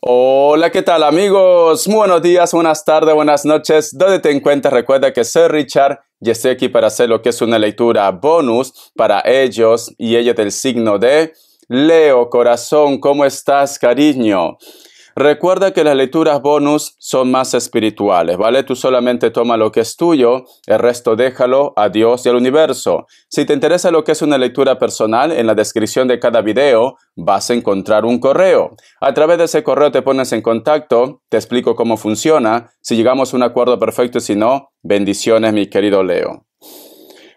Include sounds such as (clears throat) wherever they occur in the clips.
Hola, ¿qué tal amigos? buenos días, buenas tardes, buenas noches. ¿Dónde te encuentras, recuerda que soy Richard y estoy aquí para hacer lo que es una lectura bonus para ellos y ellos del signo de Leo, corazón, ¿cómo estás, cariño? Recuerda que las lecturas bonus son más espirituales, ¿vale? Tú solamente toma lo que es tuyo, el resto déjalo a Dios y al universo. Si te interesa lo que es una lectura personal, en la descripción de cada video vas a encontrar un correo. A través de ese correo te pones en contacto, te explico cómo funciona, si llegamos a un acuerdo perfecto, si no, bendiciones mi querido Leo.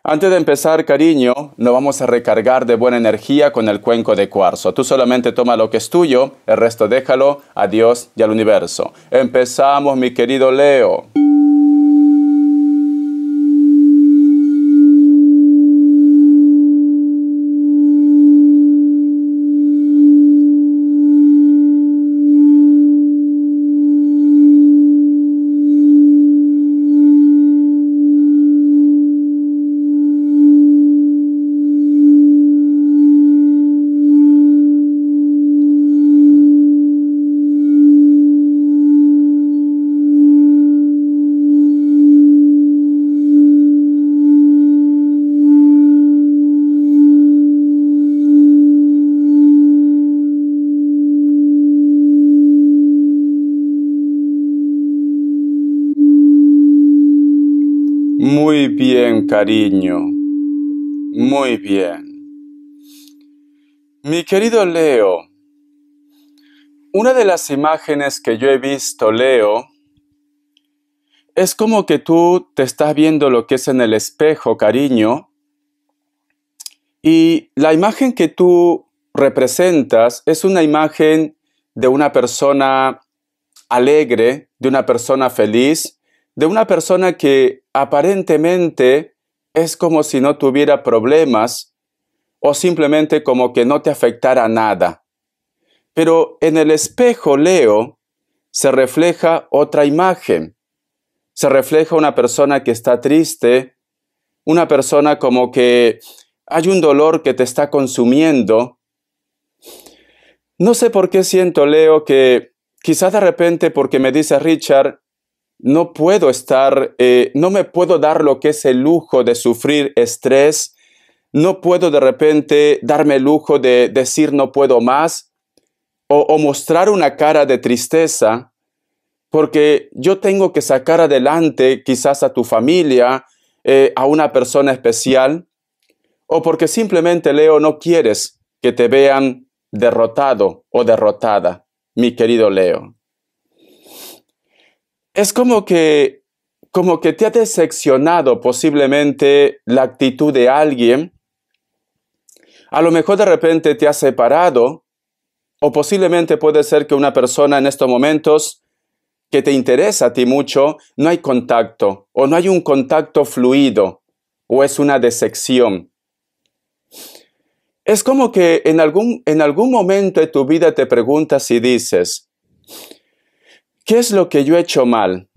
Antes de empezar, cariño, nos vamos a recargar de buena energía con el cuenco de cuarzo. Tú solamente toma lo que es tuyo, el resto déjalo a Dios y al universo. Empezamos, mi querido Leo. cariño. Muy bien. Mi querido Leo, una de las imágenes que yo he visto, Leo, es como que tú te estás viendo lo que es en el espejo, cariño, y la imagen que tú representas es una imagen de una persona alegre, de una persona feliz, de una persona que aparentemente es como si no tuviera problemas o simplemente como que no te afectara nada. Pero en el espejo leo se refleja otra imagen. Se refleja una persona que está triste, una persona como que hay un dolor que te está consumiendo. No sé por qué siento, Leo, que quizás de repente porque me dice Richard, no puedo estar, eh, no me puedo dar lo que es el lujo de sufrir estrés, no puedo de repente darme el lujo de decir no puedo más o, mostrar una cara de tristeza, porque yo tengo que sacar adelante quizás a tu familia, eh, a una persona especial, o porque simplemente, Leo, no quieres que te vean derrotado o derrotada, mi querido Leo es como que, como que te ha decepcionado posiblemente la actitud de alguien. A lo mejor de repente te ha separado o posiblemente puede ser que una persona en estos momentos que te interesa a ti mucho, no hay contacto o no hay un contacto fluido o es una decepción. Es como que en algún, en algún momento de tu vida te preguntas y dices, ¿Qué es lo que yo he hecho mal?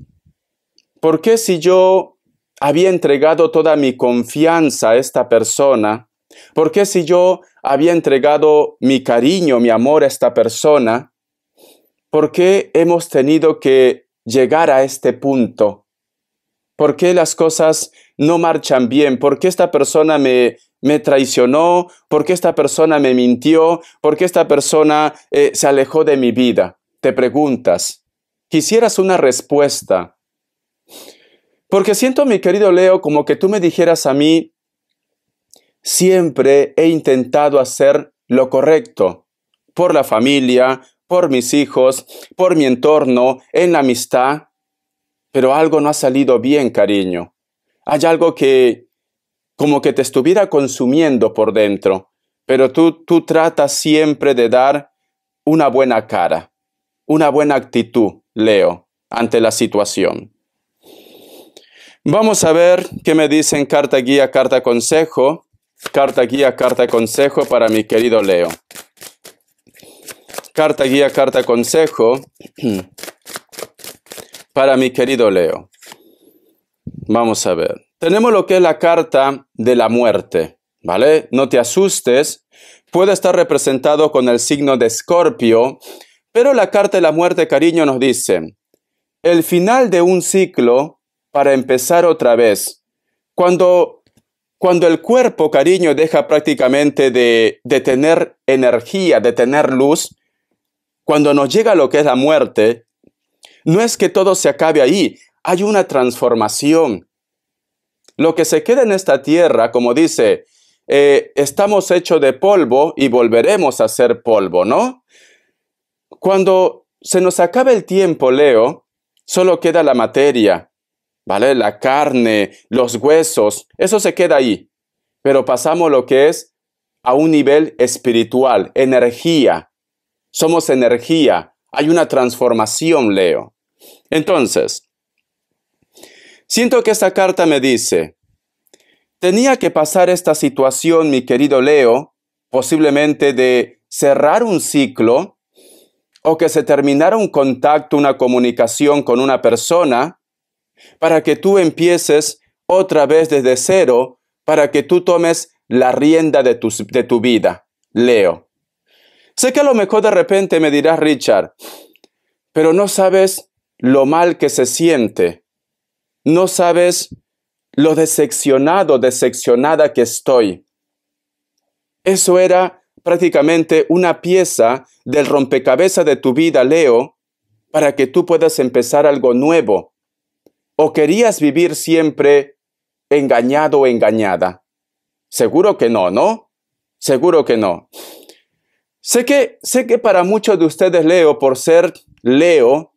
¿Por qué si yo había entregado toda mi confianza a esta persona? ¿Por qué si yo había entregado mi cariño, mi amor a esta persona? ¿Por qué hemos tenido que llegar a este punto? ¿Por qué las cosas no marchan bien? ¿Por qué esta persona me, me traicionó? ¿Por qué esta persona me mintió? ¿Por qué esta persona eh, se alejó de mi vida? Te preguntas quisieras una respuesta. Porque siento, mi querido Leo, como que tú me dijeras a mí, siempre he intentado hacer lo correcto por la familia, por mis hijos, por mi entorno, en la amistad, pero algo no ha salido bien, cariño. Hay algo que como que te estuviera consumiendo por dentro, pero tú, tú tratas siempre de dar una buena cara, una buena actitud, Leo ante la situación. Vamos a ver qué me dicen carta guía, carta consejo, carta guía, carta consejo para mi querido Leo. Carta guía, carta consejo (clears throat) para mi querido Leo. Vamos a ver. Tenemos lo que es la carta de la muerte, ¿vale? No te asustes. Puede estar representado con el signo de escorpio, pero la carta de la muerte, cariño, nos dice, el final de un ciclo para empezar otra vez. Cuando, cuando el cuerpo, cariño, deja prácticamente de, tener energía, de tener luz, cuando nos llega lo que es la muerte, no es que todo se acabe ahí, hay una transformación. Lo que se queda en esta tierra, como dice, eh, estamos hechos de polvo y volveremos a ser polvo, ¿no? Cuando se nos acaba el tiempo, Leo, solo queda la materia, ¿vale? La carne, los huesos, eso se queda ahí. Pero pasamos lo que es a un nivel espiritual, energía. Somos energía. Hay una transformación, Leo. Entonces, siento que esta carta me dice, tenía que pasar esta situación, mi querido Leo, posiblemente de cerrar un ciclo, o que se terminara un contacto, una comunicación con una persona, para que tú empieces otra vez desde cero, para que tú tomes la rienda de tu, vida. Leo. Sé que a lo mejor de repente me dirás, Richard, pero no sabes lo mal que se siente. No sabes lo decepcionado, decepcionada que estoy. Eso era prácticamente una pieza del rompecabezas de tu vida, Leo, para que tú puedas empezar algo nuevo. ¿O querías vivir siempre engañado o engañada? Seguro que no, ¿no? Seguro que no. Sé que, sé que para muchos de ustedes, Leo, por ser Leo,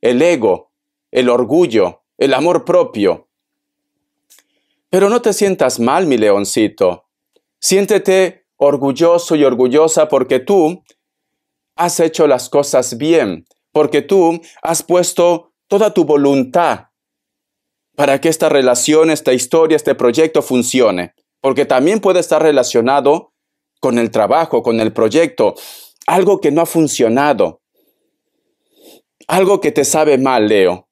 el ego, el orgullo, el amor propio. Pero no te sientas mal, mi leoncito. Siéntete orgulloso y orgullosa porque tú has hecho las cosas bien, porque tú has puesto toda tu voluntad para que esta relación, esta historia, este proyecto funcione, porque también puede estar relacionado con el trabajo, con el proyecto, algo que no ha funcionado, algo que te sabe mal, Leo.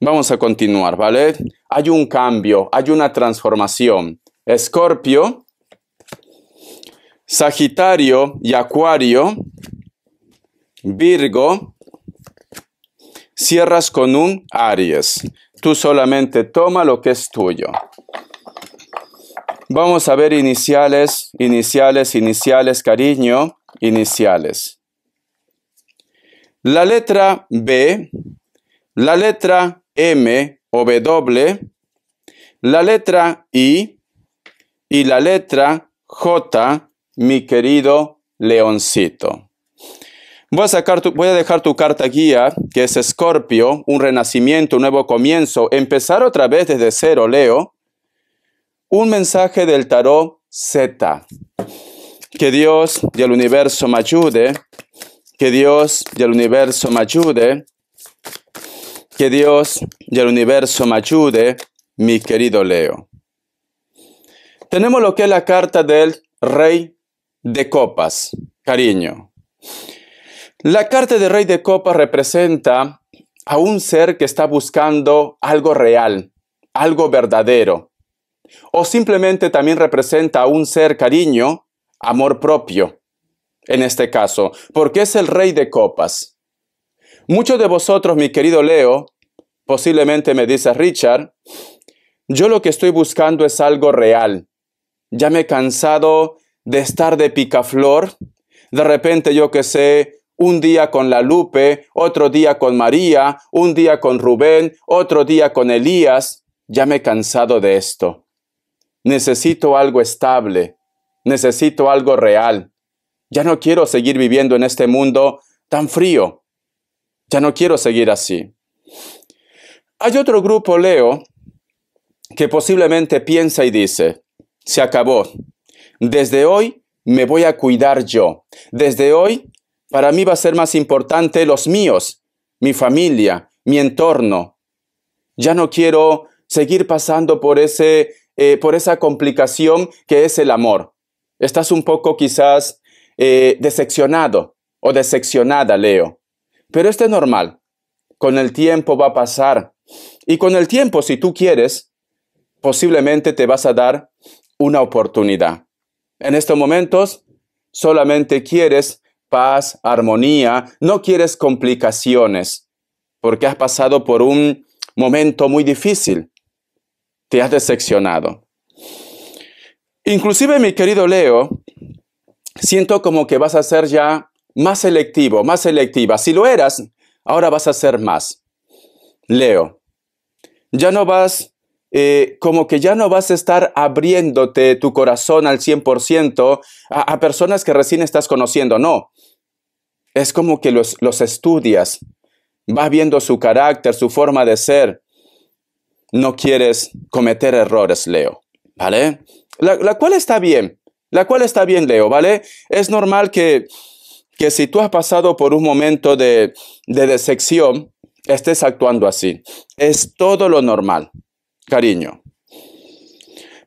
Vamos a continuar, ¿vale? Hay un cambio, hay una transformación. Escorpio Sagitario y Acuario, Virgo, cierras con un Aries. Tú solamente toma lo que es tuyo. Vamos a ver iniciales, iniciales, iniciales, cariño, iniciales. La letra B, la letra M o W, la letra I y la letra J mi querido leoncito. Voy a, sacar voy a dejar tu carta guía, que es Escorpio, un renacimiento, un nuevo comienzo, empezar otra vez desde cero, Leo. Un mensaje del tarot Z. Que Dios y el universo me ayude. Que Dios y el universo me ayude. Que Dios y el universo me ayude, mi querido Leo. Tenemos lo que es la carta del Rey de copas, cariño. La carta de Rey de Copas representa a un ser que está buscando algo real, algo verdadero. O simplemente también representa a un ser cariño, amor propio, en este caso, porque es el Rey de Copas. Muchos de vosotros, mi querido Leo, posiblemente me dice Richard, yo lo que estoy buscando es algo real. Ya me he cansado de estar de picaflor, de repente yo que sé, un día con la Lupe, otro día con María, un día con Rubén, otro día con Elías, ya me he cansado de esto. Necesito algo estable, necesito algo real. Ya no quiero seguir viviendo en este mundo tan frío. Ya no quiero seguir así. Hay otro grupo, Leo, que posiblemente piensa y dice, se acabó, desde hoy me voy a cuidar yo. Desde hoy, para mí va a ser más importante los míos, mi familia, mi entorno. Ya no quiero seguir pasando por, ese, eh, por esa complicación que es el amor. Estás un poco quizás eh, decepcionado o decepcionada, Leo. Pero esto es normal. Con el tiempo va a pasar. Y con el tiempo, si tú quieres, posiblemente te vas a dar una oportunidad. En estos momentos solamente quieres paz, armonía, no quieres complicaciones, porque has pasado por un momento muy difícil. Te has decepcionado. Inclusive, mi querido Leo, siento como que vas a ser ya más selectivo, más selectiva. Si lo eras, ahora vas a ser más. Leo, ya no vas eh, como que ya no vas a estar abriéndote tu corazón al 100% a, a personas que recién estás conociendo, no. Es como que los, estudias, vas viendo su carácter, su forma de ser. No quieres cometer errores, Leo, ¿vale? La, cual está bien, la cual está bien, Leo, ¿vale? Es normal que, que si tú has pasado por un momento de, de decepción, estés actuando así. Es todo lo normal, cariño.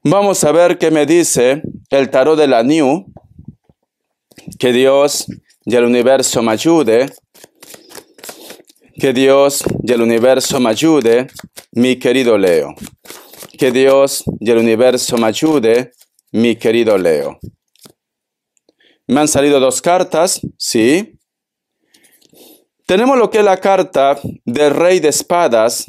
Vamos a ver qué me dice el tarot de la New. Que Dios y el universo me ayude. Que Dios y el universo me ayude, mi querido Leo. Que Dios y el universo me ayude, mi querido Leo. Me han salido dos cartas, sí. Tenemos lo que es la carta del Rey de Espadas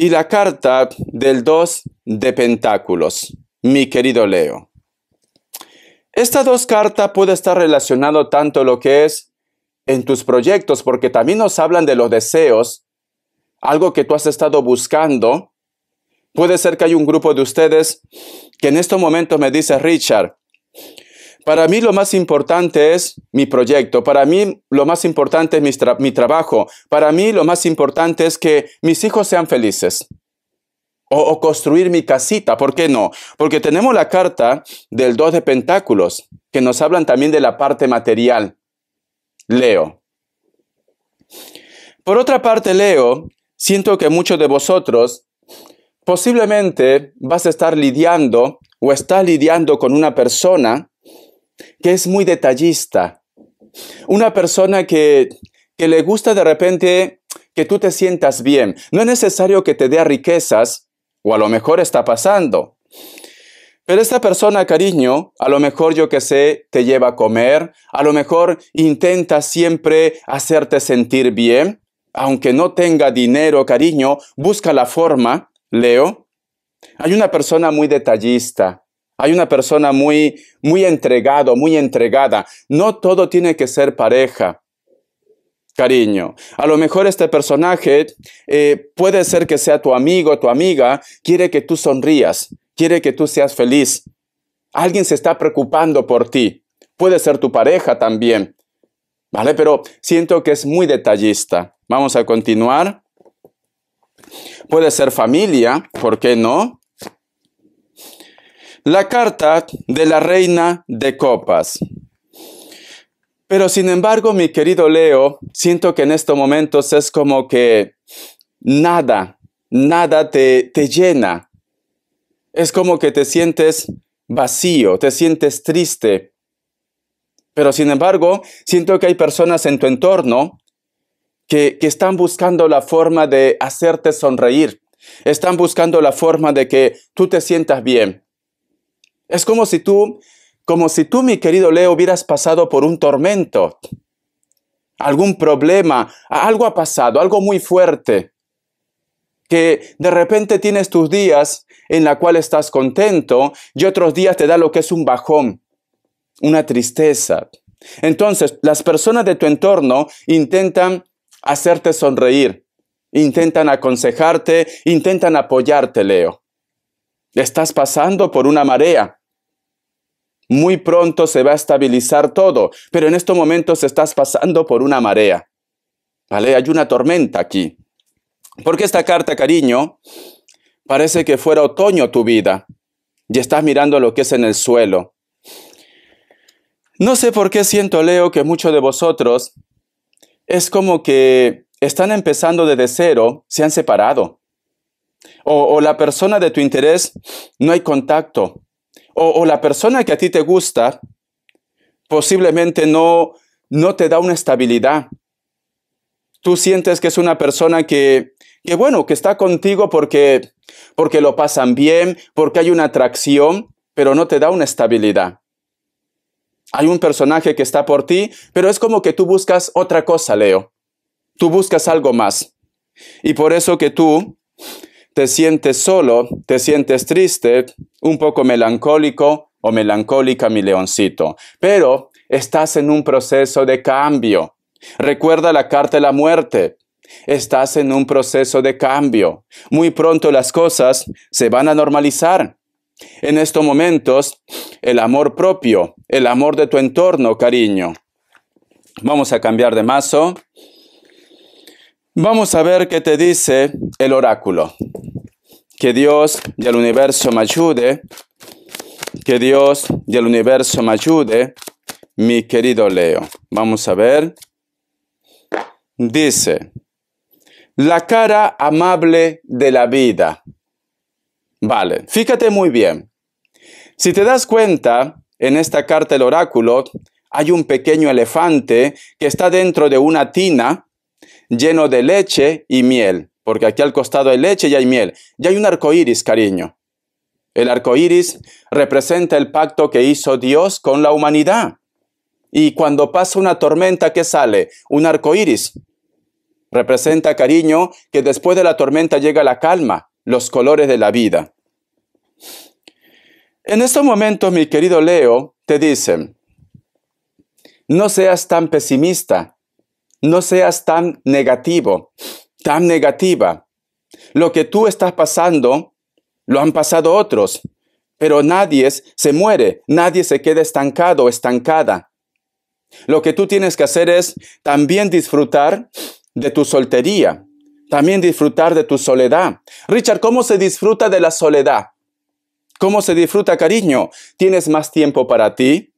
y la carta del 2 de Pentáculos, mi querido Leo. Estas dos cartas puede estar relacionado tanto lo que es en tus proyectos, porque también nos hablan de los deseos, algo que tú has estado buscando. Puede ser que hay un grupo de ustedes que en estos momentos me dice, Richard, para mí lo más importante es mi proyecto, para mí lo más importante es mi, trabajo, para mí lo más importante es que mis hijos sean felices. O, construir mi casita, ¿por qué no? Porque tenemos la carta del 2 de Pentáculos, que nos hablan también de la parte material. Leo. Por otra parte, Leo, siento que muchos de vosotros posiblemente vas a estar lidiando o estás lidiando con una persona que es muy detallista, una persona que, le gusta de repente que tú te sientas bien. No es necesario que te dé riquezas, o a lo mejor está pasando. Pero esta persona, cariño, a lo mejor yo que sé, te lleva a comer, a lo mejor intenta siempre hacerte sentir bien, aunque no tenga dinero, cariño, busca la forma, Leo. Hay una persona muy detallista, hay una persona muy, muy entregado, muy entregada. No todo tiene que ser pareja. Cariño, a lo mejor este personaje eh, puede ser que sea tu amigo, tu amiga, quiere que tú sonrías, quiere que tú seas feliz. Alguien se está preocupando por ti. Puede ser tu pareja también. ¿Vale? Pero siento que es muy detallista. Vamos a continuar. Puede ser familia, ¿por qué no? La carta de la reina de copas. Pero sin embargo, mi querido Leo, siento que en estos momentos es como que nada, nada te, llena. Es como que te sientes vacío, te sientes triste. Pero sin embargo, siento que hay personas en tu entorno que, que, están buscando la forma de hacerte sonreír, están buscando la forma de que tú te sientas bien, es como si tú, como si tú, mi querido Leo, hubieras pasado por un tormento, algún problema, algo ha pasado, algo muy fuerte, que de repente tienes tus días en la cual estás contento y otros días te da lo que es un bajón, una tristeza. Entonces, las personas de tu entorno intentan hacerte sonreír, intentan aconsejarte, intentan apoyarte, Leo. Estás pasando por una marea. Muy pronto se va a estabilizar todo, pero en estos momentos estás pasando por una marea. ¿Vale? Hay una tormenta aquí. Porque esta carta, cariño, parece que fuera otoño tu vida y estás mirando lo que es en el suelo. No sé por qué siento, Leo, que muchos de vosotros es como que están empezando desde cero, se han separado. o la persona de tu interés no hay contacto o, la persona que a ti te gusta posiblemente no, no te da una estabilidad. Tú sientes que es una persona que, que bueno, que está contigo porque, porque lo pasan bien, porque hay una atracción, pero no te da una estabilidad. Hay un personaje que está por ti, pero es como que tú buscas otra cosa, Leo. Tú buscas algo más. Y por eso que tú te sientes solo, te sientes triste, un poco melancólico o melancólica, mi leoncito. Pero estás en un proceso de cambio. Recuerda la carta de la muerte. Estás en un proceso de cambio. Muy pronto las cosas se van a normalizar. En estos momentos, el amor propio, el amor de tu entorno, cariño. Vamos a cambiar de mazo. Vamos a ver qué te dice el oráculo. Que Dios y el universo me ayude. Que Dios y el universo me ayude, mi querido Leo. Vamos a ver. Dice, la cara amable de la vida. Vale, fíjate muy bien. Si te das cuenta, en esta carta del oráculo hay un pequeño elefante que está dentro de una tina lleno de leche y miel, porque aquí al costado hay leche y hay miel. Y hay un arco iris, cariño. El arco iris representa el pacto que hizo Dios con la humanidad. Y cuando pasa una tormenta, ¿qué sale? Un arco iris. Representa, cariño, que después de la tormenta llega la calma, los colores de la vida. En estos momentos, mi querido Leo, te dicen, no seas tan pesimista, no seas tan negativo, tan negativa. Lo que tú estás pasando, lo han pasado otros, pero nadie se muere, nadie se queda estancado o estancada. Lo que tú tienes que hacer es también disfrutar de tu soltería, también disfrutar de tu soledad. Richard, ¿cómo se disfruta de la soledad? ¿Cómo se disfruta, cariño? Tienes más tiempo para ti,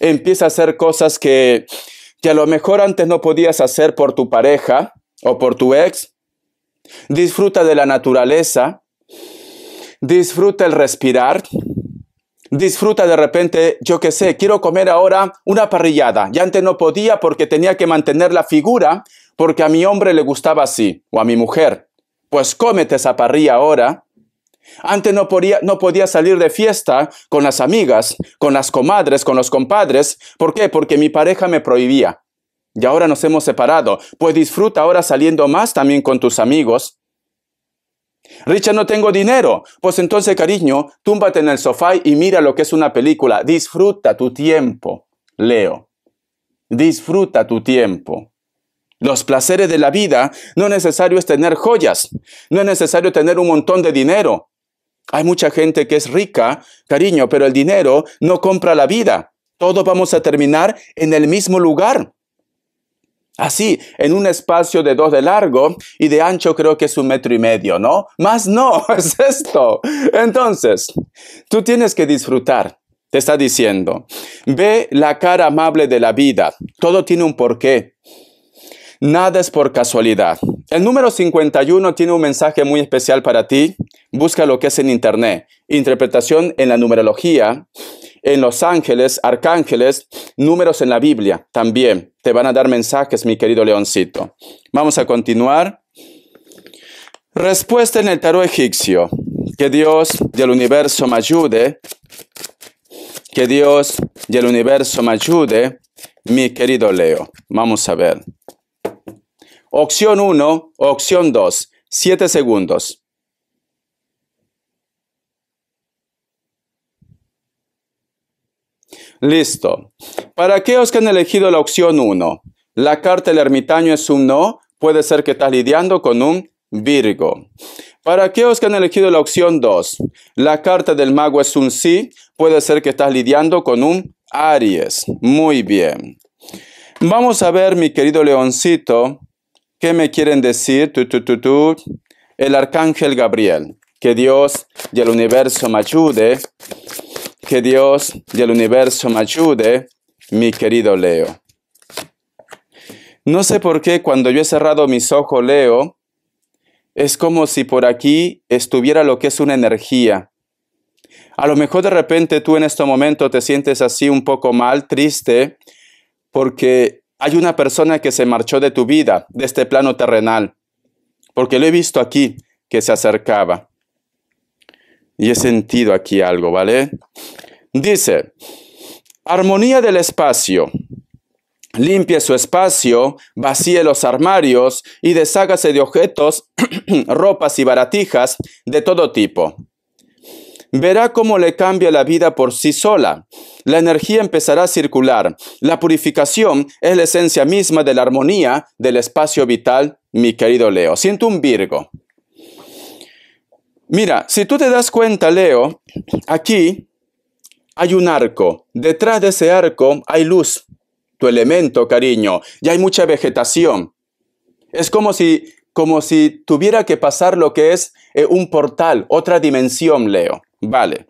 empieza a hacer cosas que que a lo mejor antes no podías hacer por tu pareja o por tu ex. Disfruta de la naturaleza, disfruta el respirar, disfruta de repente, yo qué sé, quiero comer ahora una parrillada. Ya antes no podía porque tenía que mantener la figura porque a mi hombre le gustaba así o a mi mujer. Pues cómete esa parrilla ahora antes no podía, salir de fiesta con las amigas, con las comadres, con los compadres. ¿Por qué? Porque mi pareja me prohibía. Y ahora nos hemos separado. Pues disfruta ahora saliendo más también con tus amigos. Richard, no tengo dinero. Pues entonces, cariño, túmbate en el sofá y mira lo que es una película. Disfruta tu tiempo, Leo. Disfruta tu tiempo. Los placeres de la vida no es necesario es tener joyas, no es necesario tener un montón de dinero. Hay mucha gente que es rica, cariño, pero el dinero no compra la vida. Todos vamos a terminar en el mismo lugar. Así, en un espacio de dos de largo y de ancho creo que es un metro y medio, ¿no? Más no, (laughs) es esto. Entonces, tú tienes que disfrutar. Te está diciendo, ve la cara amable de la vida. Todo tiene un porqué. Nada es por casualidad. El número 51 tiene un mensaje muy especial para ti. Busca lo que es en Internet. Interpretación en la numerología, en los ángeles, arcángeles, números en la Biblia también. Te van a dar mensajes, mi querido leoncito. Vamos a continuar. Respuesta en el tarot egipcio. Que Dios del universo me ayude. Que Dios del universo me ayude, mi querido Leo. Vamos a ver. Opción 1, opción 2. 7 segundos. Listo. Para aquellos que han elegido la opción 1, la carta del ermitaño es un no, puede ser que estás lidiando con un Virgo. Para aquellos que han elegido la opción 2, la carta del mago es un sí, puede ser que estás lidiando con un Aries. Muy bien. Vamos a ver, mi querido leoncito, ¿Qué me quieren decir? Tu, tu, tu, el arcángel Gabriel. Que Dios y el universo me ayude. Que Dios y el universo me ayude, mi querido Leo. No sé por qué cuando yo he cerrado mis ojos leo, es como si por aquí estuviera lo que es una energía. A lo mejor de repente tú en este momento te sientes así un poco mal, triste, porque hay una persona que se marchó de tu vida, de este plano terrenal, porque lo he visto aquí que se acercaba. Y he sentido aquí algo, ¿vale? Dice, armonía del espacio. Limpie su espacio, vacíe los armarios y deshágase de objetos, (clears throat) ropas y baratijas de todo tipo verá cómo le cambia la vida por sí sola. La energía empezará a circular. La purificación es la esencia misma de la armonía del espacio vital, mi querido Leo. Siento un Virgo. Mira, si tú te das cuenta, Leo, aquí hay un arco. Detrás de ese arco hay luz, tu elemento, cariño, y hay mucha vegetación. Es como si como si tuviera que pasar lo que es eh, un portal, otra dimensión, Leo. Vale.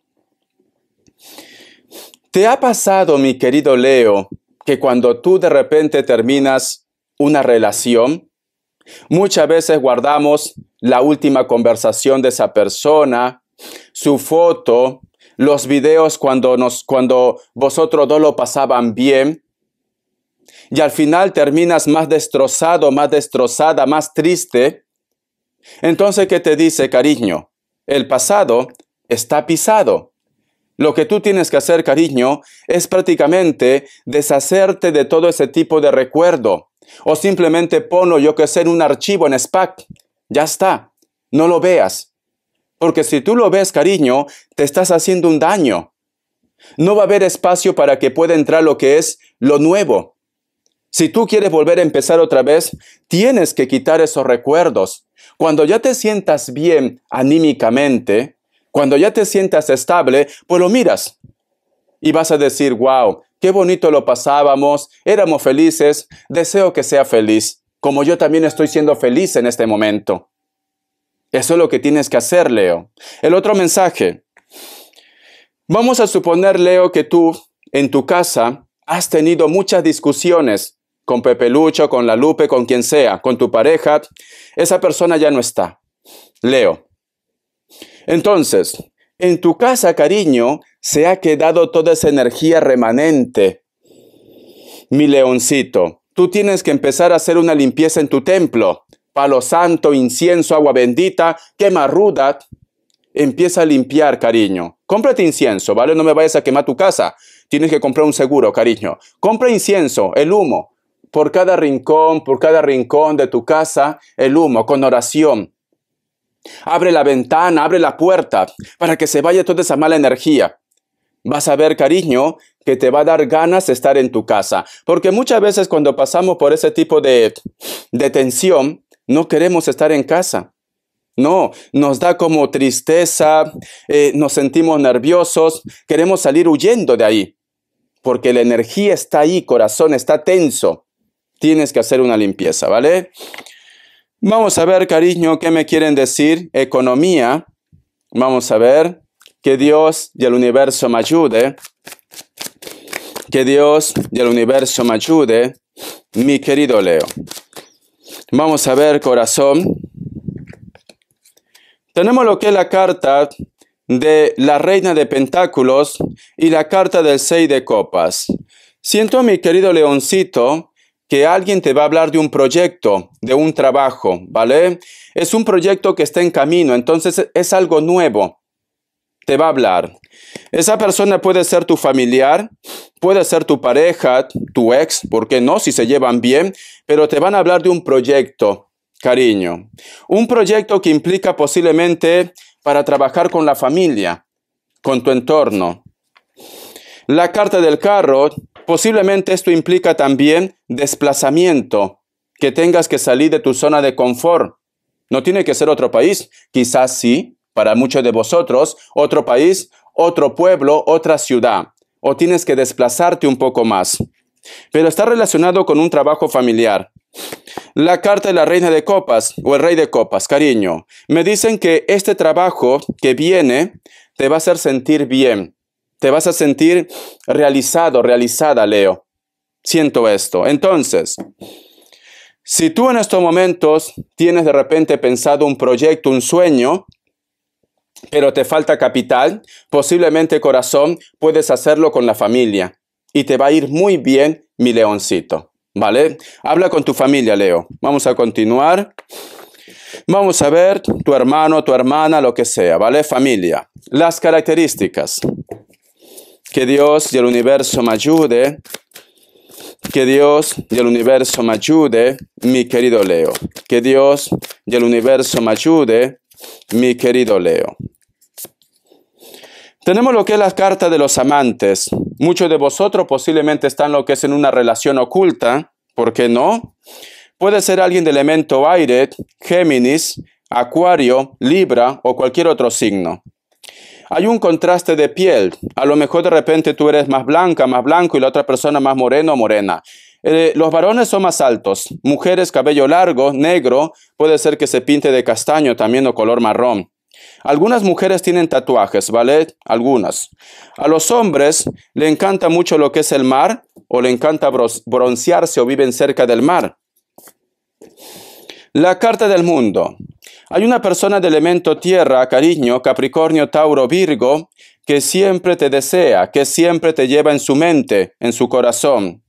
¿Te ha pasado, mi querido Leo, que cuando tú de repente terminas una relación, muchas veces guardamos la última conversación de esa persona, su foto, los videos cuando, nos, cuando vosotros dos lo pasaban bien, y al final terminas más destrozado, más destrozada, más triste? Entonces, ¿qué te dice, cariño? El pasado está pisado. Lo que tú tienes que hacer, cariño, es prácticamente deshacerte de todo ese tipo de recuerdo. O simplemente ponlo, yo que sé, un archivo en SPAC. Ya está. No lo veas. Porque si tú lo ves, cariño, te estás haciendo un daño. No va a haber espacio para que pueda entrar lo que es lo nuevo. Si tú quieres volver a empezar otra vez, tienes que quitar esos recuerdos. Cuando ya te sientas bien anímicamente, cuando ya te sientas estable, pues lo miras y vas a decir, wow, qué bonito lo pasábamos, éramos felices, deseo que sea feliz, como yo también estoy siendo feliz en este momento. Eso es lo que tienes que hacer, Leo. El otro mensaje. Vamos a suponer, Leo, que tú en tu casa has tenido muchas discusiones con Pepe Lucho, con la Lupe, con quien sea, con tu pareja. Esa persona ya no está. Leo, entonces, en tu casa, cariño, se ha quedado toda esa energía remanente. Mi leoncito, tú tienes que empezar a hacer una limpieza en tu templo. Palo santo, incienso, agua bendita, quema ruda. Empieza a limpiar, cariño. Cómprate incienso, ¿vale? No me vayas a quemar tu casa. Tienes que comprar un seguro, cariño. Compra incienso, el humo. Por cada rincón, por cada rincón de tu casa, el humo, con oración. Abre la ventana, abre la puerta para que se vaya toda esa mala energía. Vas a ver, cariño, que te va a dar ganas de estar en tu casa. Porque muchas veces cuando pasamos por ese tipo de, de tensión, no queremos estar en casa. No, nos da como tristeza, eh, nos sentimos nerviosos, queremos salir huyendo de ahí. Porque la energía está ahí, corazón está tenso. Tienes que hacer una limpieza, ¿vale? Vamos a ver, cariño, qué me quieren decir. Economía. Vamos a ver. Que Dios y el universo me ayude. Que Dios y el universo me ayude, mi querido Leo. Vamos a ver, corazón. Tenemos lo que es la carta de la reina de pentáculos y la carta del seis de copas. Siento, mi querido leoncito, que alguien te va a hablar de un proyecto, de un trabajo, ¿vale? Es un proyecto que está en camino, entonces es algo nuevo. Te va a hablar. Esa persona puede ser tu familiar, puede ser tu pareja, tu ex, ¿por qué no? Si se llevan bien, pero te van a hablar de un proyecto, cariño. Un proyecto que implica posiblemente para trabajar con la familia, con tu entorno. La carta del carro Posiblemente esto implica también desplazamiento, que tengas que salir de tu zona de confort. No tiene que ser otro país, quizás sí, para muchos de vosotros, otro país, otro pueblo, otra ciudad, o tienes que desplazarte un poco más. Pero está relacionado con un trabajo familiar. La carta de la reina de copas o el rey de copas, cariño, me dicen que este trabajo que viene te va a hacer sentir bien, te vas a sentir realizado, realizada, Leo. Siento esto. Entonces, si tú en estos momentos tienes de repente pensado un proyecto, un sueño, pero te falta capital, posiblemente corazón, puedes hacerlo con la familia y te va a ir muy bien, mi leoncito. ¿Vale? Habla con tu familia, Leo. Vamos a continuar. Vamos a ver tu hermano, tu hermana, lo que sea, ¿vale? Familia. Las características. Que Dios y el universo me ayude. Que Dios y el universo me ayude, mi querido Leo. Que Dios y el universo me ayude, mi querido Leo. Tenemos lo que es la carta de los amantes. Muchos de vosotros posiblemente están lo que es en una relación oculta. ¿Por qué no? Puede ser alguien de elemento aire, Géminis, Acuario, Libra o cualquier otro signo. Hay un contraste de piel. A lo mejor de repente tú eres más blanca, más blanco y la otra persona más moreno o morena. Eh, los varones son más altos. Mujeres, cabello largo, negro, puede ser que se pinte de castaño también o color marrón. Algunas mujeres tienen tatuajes, ¿vale? Algunas. A los hombres le encanta mucho lo que es el mar o le encanta broncearse o viven cerca del mar. La carta del mundo. Hay una persona de elemento tierra, cariño, Capricornio, Tauro, Virgo, que siempre te desea, que siempre te lleva en su mente, en su corazón.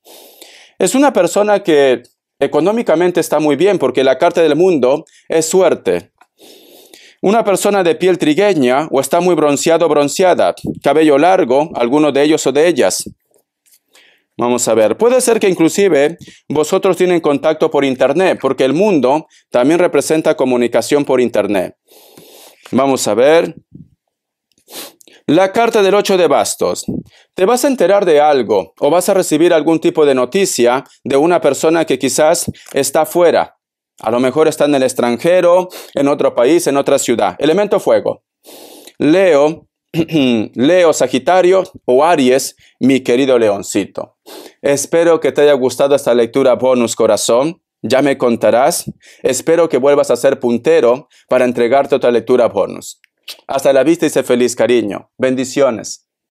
Es una persona que económicamente está muy bien porque la carta del mundo es suerte. Una persona de piel trigueña o está muy bronceado bronceada, cabello largo, alguno de ellos o de ellas. Vamos a ver, puede ser que inclusive vosotros tienen contacto por Internet, porque el mundo también representa comunicación por Internet. Vamos a ver. La carta del 8 de bastos. Te vas a enterar de algo o vas a recibir algún tipo de noticia de una persona que quizás está fuera. A lo mejor está en el extranjero, en otro país, en otra ciudad. Elemento fuego. Leo (clears throat) Leo, Sagitario o Aries, mi querido leoncito. Espero que te haya gustado esta lectura bonus corazón. Ya me contarás. Espero que vuelvas a ser puntero para entregarte otra lectura bonus. Hasta la vista y sé feliz, cariño. Bendiciones.